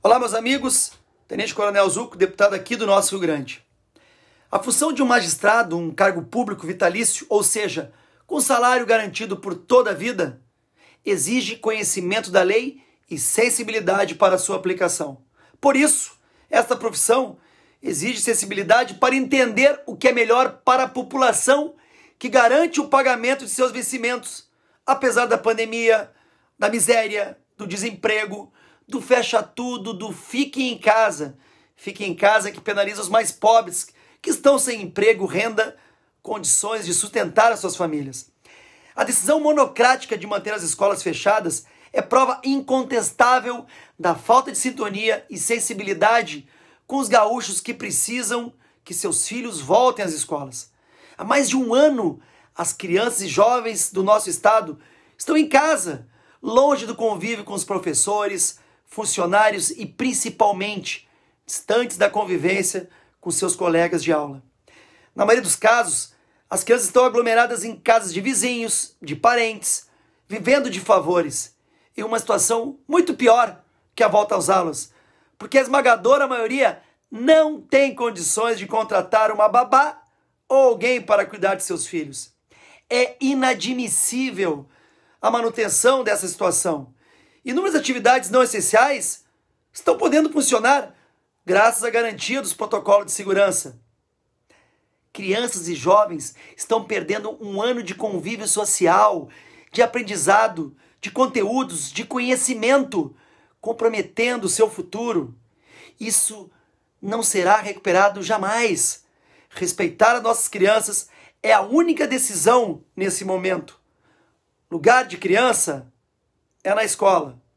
Olá, meus amigos. Tenente Coronel Zuco, deputado aqui do nosso Rio Grande. A função de um magistrado, um cargo público vitalício, ou seja, com salário garantido por toda a vida, exige conhecimento da lei e sensibilidade para sua aplicação. Por isso, esta profissão exige sensibilidade para entender o que é melhor para a população que garante o pagamento de seus vencimentos, apesar da pandemia, da miséria, do desemprego, do fecha tudo, do fique em casa. Fique em casa que penaliza os mais pobres, que estão sem emprego, renda, condições de sustentar as suas famílias. A decisão monocrática de manter as escolas fechadas é prova incontestável da falta de sintonia e sensibilidade com os gaúchos que precisam que seus filhos voltem às escolas. Há mais de um ano, as crianças e jovens do nosso estado estão em casa, longe do convívio com os professores, funcionários e principalmente distantes da convivência com seus colegas de aula. Na maioria dos casos, as crianças estão aglomeradas em casas de vizinhos, de parentes, vivendo de favores, em uma situação muito pior que a volta aos aulas, porque a esmagadora maioria não tem condições de contratar uma babá ou alguém para cuidar de seus filhos. É inadmissível a manutenção dessa situação inúmeras atividades não essenciais estão podendo funcionar graças à garantia dos protocolos de segurança. Crianças e jovens estão perdendo um ano de convívio social, de aprendizado, de conteúdos, de conhecimento, comprometendo o seu futuro. Isso não será recuperado jamais. Respeitar as nossas crianças é a única decisão nesse momento. Lugar de criança é na escola.